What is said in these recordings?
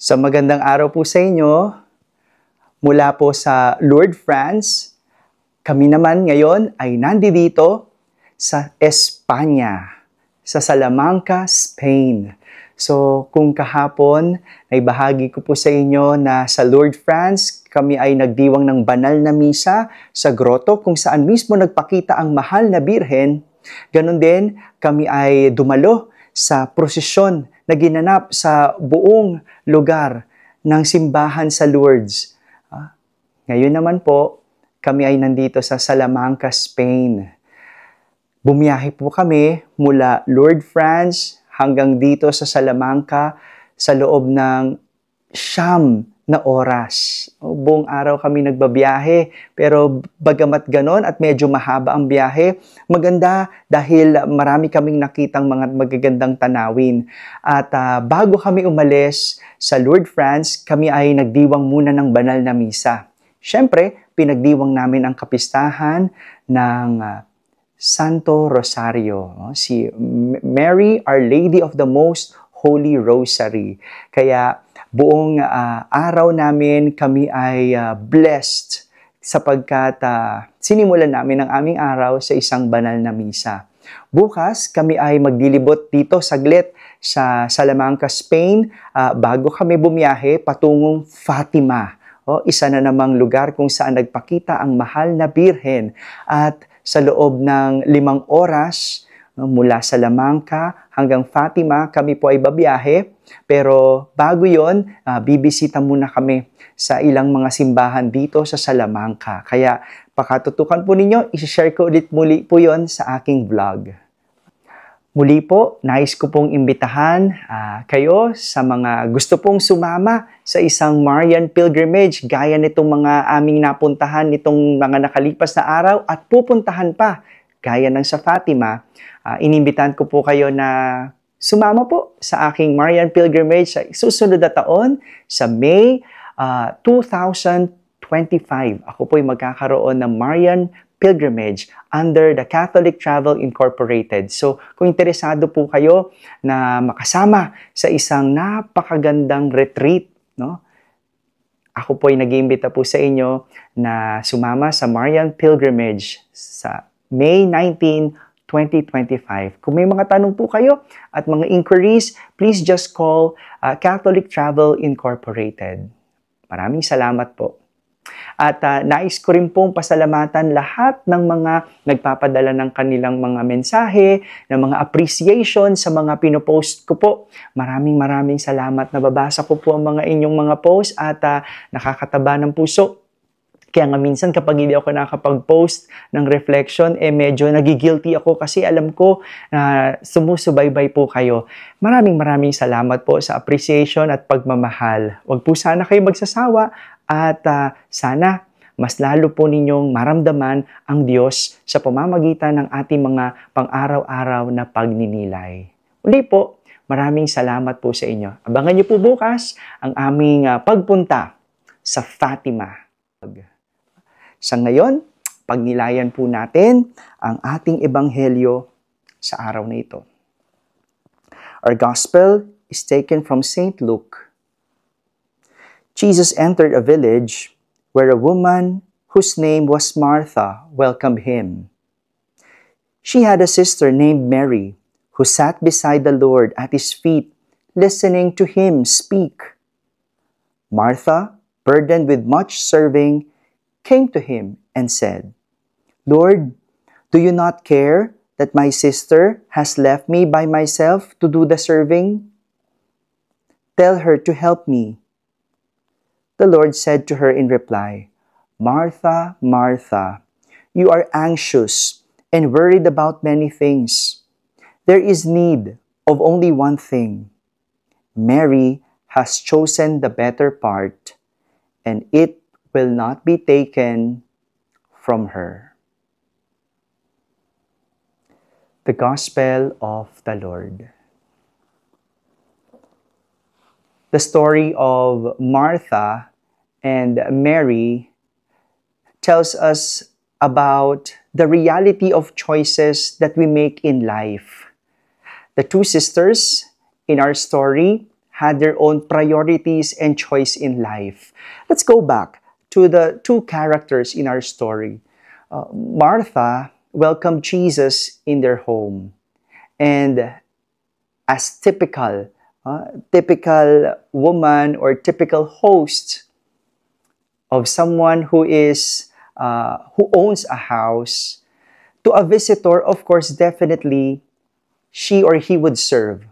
So magandang araw po sa inyo mula po sa Lord France. Kami naman ngayon ay nandito sa Espanya, sa Salamanca, Spain. So kung kahapon ay bahagi ko po sa inyo na sa Lord France, kami ay nagdiwang ng banal na misa sa grotto kung saan mismo nagpakita ang mahal na birhen. Ganon din, kami ay dumalo sa prosesyon na ginanap sa buong lugar ng simbahan sa Lourdes. Ah, ngayon naman po, kami ay nandito sa Salamanca, Spain. Bumiyahe po kami mula Lourdes, France hanggang dito sa Salamanca sa loob ng siyam na oras. Oh, buong araw kami nagbabiyahe, pero bagamat ganon at medyo mahaba ang biyahe, maganda dahil marami kaming nakitang mga magagandang tanawin. At uh, bago kami umalis sa Lord France, kami ay nagdiwang muna ng banal na misa. Siyempre, pinagdiwang namin ang kapistahan ng uh, Santo Rosario, si Mary, Our Lady of the Most Holy Rosary. Kaya buong uh, araw namin kami ay uh, blessed sapagkat uh, sinimulan namin ang aming araw sa isang banal na misa. Bukas, kami ay maglilibot dito saglit sa Salamanca, Spain, uh, bago kami bumiyahe patungong Fatima. O, isa na namang lugar kung saan nagpakita ang mahal na birhen. At sa loob ng limang oras, Mula sa Lamangka hanggang Fatima, kami po ay babiyahe. Pero bago yon, uh, ah, bibisita muna kami sa ilang mga simbahan dito sa Salamangka. Kaya pakatutukan po ninyo, isishare ko ulit muli po yon sa aking vlog. Muli po, nais ko pong imbitahan uh, kayo sa mga gusto pong sumama sa isang Marian pilgrimage gaya nitong mga aming napuntahan nitong mga nakalipas na araw at pupuntahan pa Gaya ng sa Fatima, uh, inimbitan ko po kayo na sumama po sa aking Marian Pilgrimage sa susunod na taon sa May uh, ah, 2025. Ako po'y magkakaroon ng Marian pilgrimage under the Catholic Travel Incorporated. So, kung interesado po kayo na makasama sa isang napakagandang retreat, no? Ako po ay nag-iimbita po sa inyo na sumama sa Marian Pilgrimage sa may 19, 2025. Kung may mga tanong po kayo at mga inquiries, please just call uh, Catholic Travel Incorporated. Maraming salamat po. At uh, nais ko rin pong pasalamatan lahat ng mga nagpapadala ng kanilang mga mensahe, ng mga appreciation sa mga pinopost ko po. Maraming maraming salamat. Nababasa ko po ang mga inyong mga post at uh, nakakataba ng puso. Kaya nga minsan kapag hindi ako nakakapag-post ng reflection, eh medyo nagigilty ako kasi alam ko na sumusubaybay po kayo. Maraming maraming salamat po sa appreciation at pagmamahal. Huwag po sana kayo magsasawa at uh, sana mas lalo po ninyong maramdaman ang Diyos sa pamamagitan ng ating mga pang-araw-araw na pagninilay. Uli po, maraming salamat po sa inyo. Abangan niyo po bukas ang aming uh, pagpunta sa Fatima. Sa ngayon, pagnilayan po natin ang ating ebanghelyo sa araw na ito. Our gospel is taken from St. Luke. Jesus entered a village where a woman whose name was Martha welcomed him. She had a sister named Mary who sat beside the Lord at his feet, listening to him speak. Martha, burdened with much serving, came to him and said, Lord, do you not care that my sister has left me by myself to do the serving? Tell her to help me. The Lord said to her in reply, Martha, Martha, you are anxious and worried about many things. There is need of only one thing. Mary has chosen the better part, and it will not be taken from her. The Gospel of the Lord. The story of Martha and Mary tells us about the reality of choices that we make in life. The two sisters in our story had their own priorities and choice in life. Let's go back to the two characters in our story. Uh, Martha welcomed Jesus in their home. And as typical, uh, typical woman or typical host of someone who is uh, who owns a house, to a visitor, of course, definitely she or he would serve.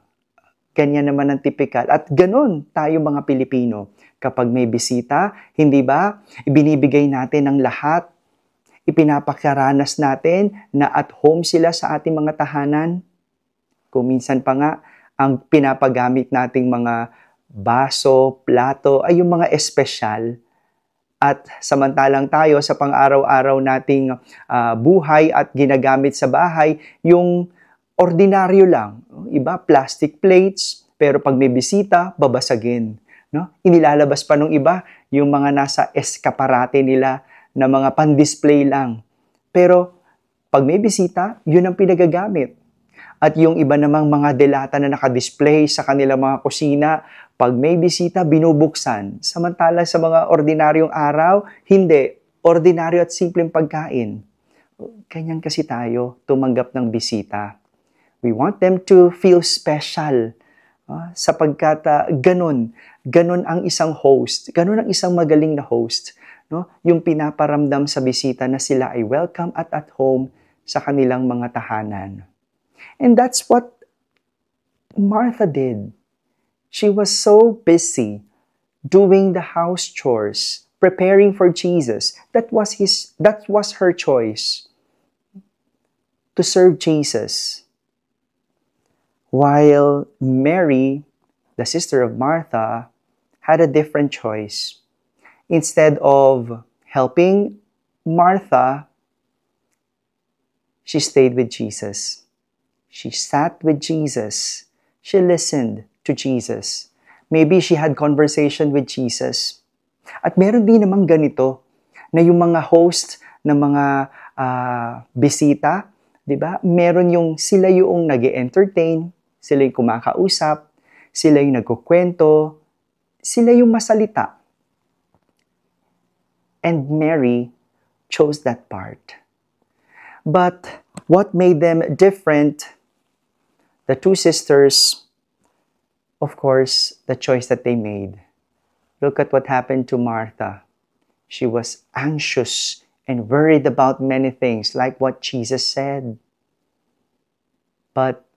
Kanya naman ang tipikal. At ganun tayo mga Pilipino. Kapag may bisita, hindi ba? Ibinibigay natin ang lahat. Ipinapakaranas natin na at home sila sa ating mga tahanan. Kung minsan pa nga, ang pinapagamit nating mga baso, plato, ay yung mga espesyal. At samantalang tayo sa pang-araw-araw nating uh, buhay at ginagamit sa bahay, yung ordinaryo lang. Iba, plastic plates, pero pag may bisita, babasagin. No? Inilalabas pa nung iba yung mga nasa eskaparate nila na mga pan-display lang. Pero pag may bisita, yun ang pinagagamit. At yung iba namang mga delata na naka-display sa kanilang mga kusina, pag may bisita, binubuksan. Samantala sa mga ordinaryong araw, hindi. Ordinaryo at simpleng pagkain. Kanyan kasi tayo tumanggap ng bisita. We want them to feel special. Uh, sapagkat uh, ganun, ganun ang isang host, ganun ang isang magaling na host, no? Yung pinaparamdam sa bisita na sila ay welcome at at home sa kanilang mga tahanan. And that's what Martha did. She was so busy doing the house chores, preparing for Jesus. That was his that was her choice to serve Jesus While Mary, the sister of Martha, had a different choice. Instead of helping Martha, she stayed with Jesus. She sat with Jesus. She listened to Jesus. Maybe she had conversation with Jesus. At meron din namang ganito na yung mga host ng mga uh, bisita, 'di ba? Meron yung sila yung nag entertain sila yung kumakausap, sila yung nagkukwento, sila yung masalita. And Mary chose that part. But what made them different? The two sisters, of course, the choice that they made. Look at what happened to Martha. She was anxious and worried about many things, like what Jesus said. But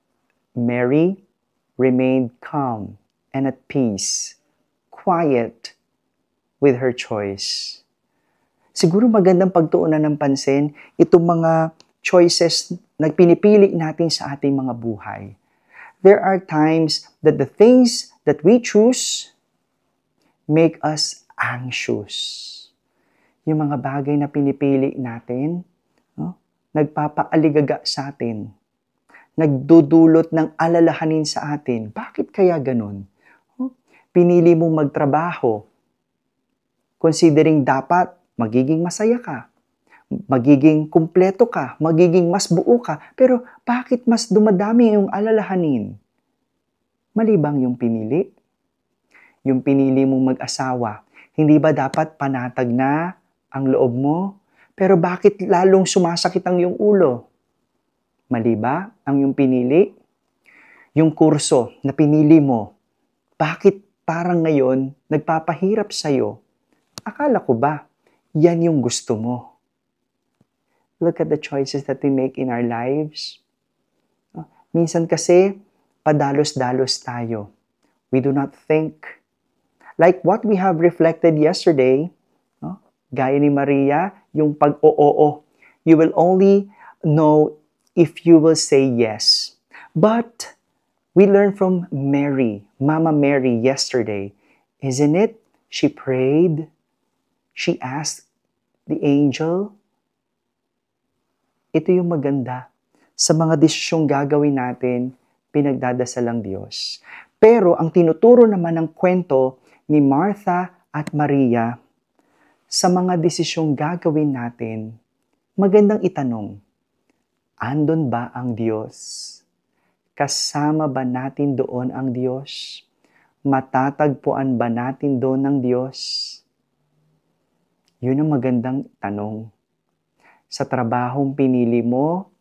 Mary remained calm and at peace, quiet with her choice. Siguro magandang pagtuunan ng pansin itong mga choices na pinipili natin sa ating mga buhay. There are times that the things that we choose make us anxious. Yung mga bagay na pinipili natin, no, nagpapaalagaga sa atin nagdudulot ng alalahanin sa atin. Bakit kaya ganun? Pinili mong magtrabaho considering dapat magiging masaya ka, magiging kumpleto ka, magiging mas buo ka, pero bakit mas dumadami yung alalahanin? Mali bang yung pinili? Yung pinili mong mag-asawa, hindi ba dapat panatag na ang loob mo? Pero bakit lalong sumasakit ang iyong ulo? Mali ba ang yung pinili? Yung kurso na pinili mo, bakit parang ngayon nagpapahirap sa'yo? Akala ko ba yan yung gusto mo? Look at the choices that we make in our lives. Ah, minsan kasi, padalos-dalos tayo. We do not think. Like what we have reflected yesterday, no? Ah, gaya ni Maria, yung pag-oo. You will only know if you will say yes. But we learned from Mary, Mama Mary, yesterday, isn't it? She prayed, she asked the angel. Ito yung maganda. Sa mga desisyong gagawin natin, pinagdadasal ang Diyos. Pero ang tinuturo naman ng kwento ni Martha at Maria, sa mga desisyong gagawin natin, magandang itanong, Andon ba ang Diyos? Kasama ba natin doon ang Diyos? Matatagpuan ba natin doon ang Diyos? Yun ang magandang tanong. Sa trabahong pinili mo,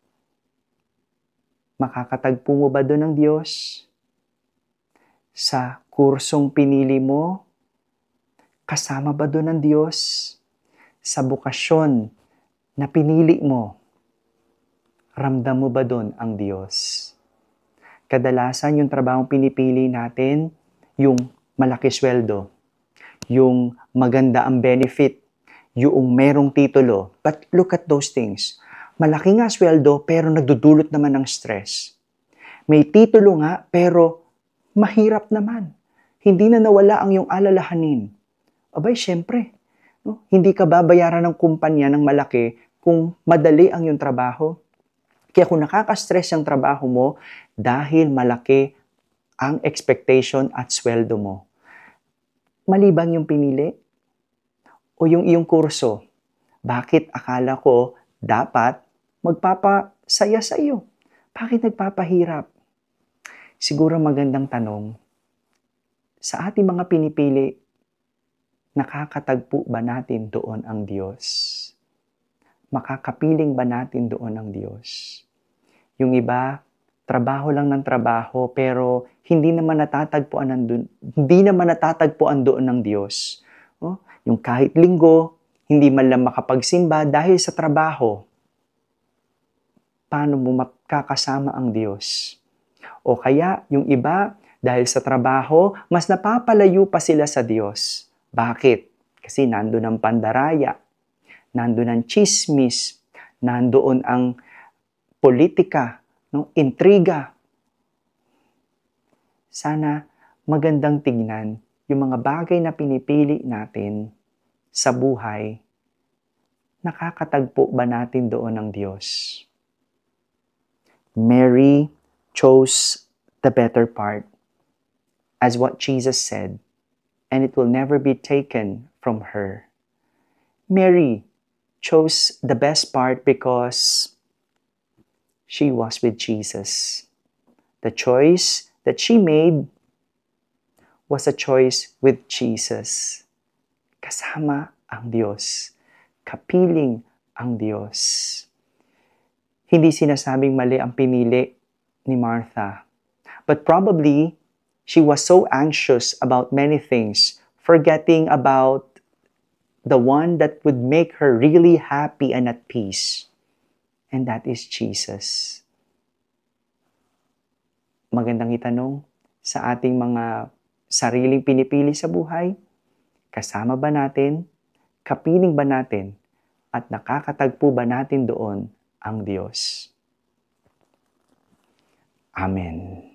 makakatagpo mo ba doon ng Diyos? Sa kursong pinili mo, kasama ba doon ang Diyos? Sa bukasyon na pinili mo, ramdam mo ba doon ang Diyos? Kadalasan yung trabahong pinipili natin, yung malaki sweldo, yung maganda ang benefit, yung merong titulo. But look at those things. Malaki nga sweldo pero nagdudulot naman ng stress. May titulo nga pero mahirap naman. Hindi na nawala ang iyong alalahanin. Abay, syempre. No? Hindi ka babayaran ng kumpanya ng malaki kung madali ang iyong trabaho kaya kung nakaka-stress yung trabaho mo, dahil malaki ang expectation at sweldo mo, mali bang yung pinili? O yung iyong kurso? Bakit akala ko dapat magpapasaya sa iyo? Bakit nagpapahirap? Siguro magandang tanong, sa ating mga pinipili, nakakatagpo ba natin doon ang Diyos? Makakapiling ba natin doon ang Diyos? Yung iba, trabaho lang ng trabaho, pero hindi naman natatagpuan ng dun, hindi naman natatagpuan doon ng Diyos. Oh, yung kahit linggo, hindi man lang makapagsimba dahil sa trabaho. Paano mo makakasama ang Diyos? O kaya, yung iba, dahil sa trabaho, mas napapalayo pa sila sa Diyos. Bakit? Kasi nandoon ang pandaraya, nandoon ang chismis, nandoon ang politika, no? intriga. Sana magandang tignan yung mga bagay na pinipili natin sa buhay. Nakakatagpo ba natin doon ng Diyos? Mary chose the better part as what Jesus said, and it will never be taken from her. Mary chose the best part because she was with Jesus. The choice that she made was a choice with Jesus. Kasama ang Diyos. Kapiling ang Diyos. Hindi sinasabing mali ang pinili ni Martha. But probably, she was so anxious about many things, forgetting about the one that would make her really happy and at peace and that is Jesus. Magandang itanong sa ating mga sariling pinipili sa buhay, kasama ba natin, kapiling ba natin, at nakakatagpo ba natin doon ang Diyos? Amen.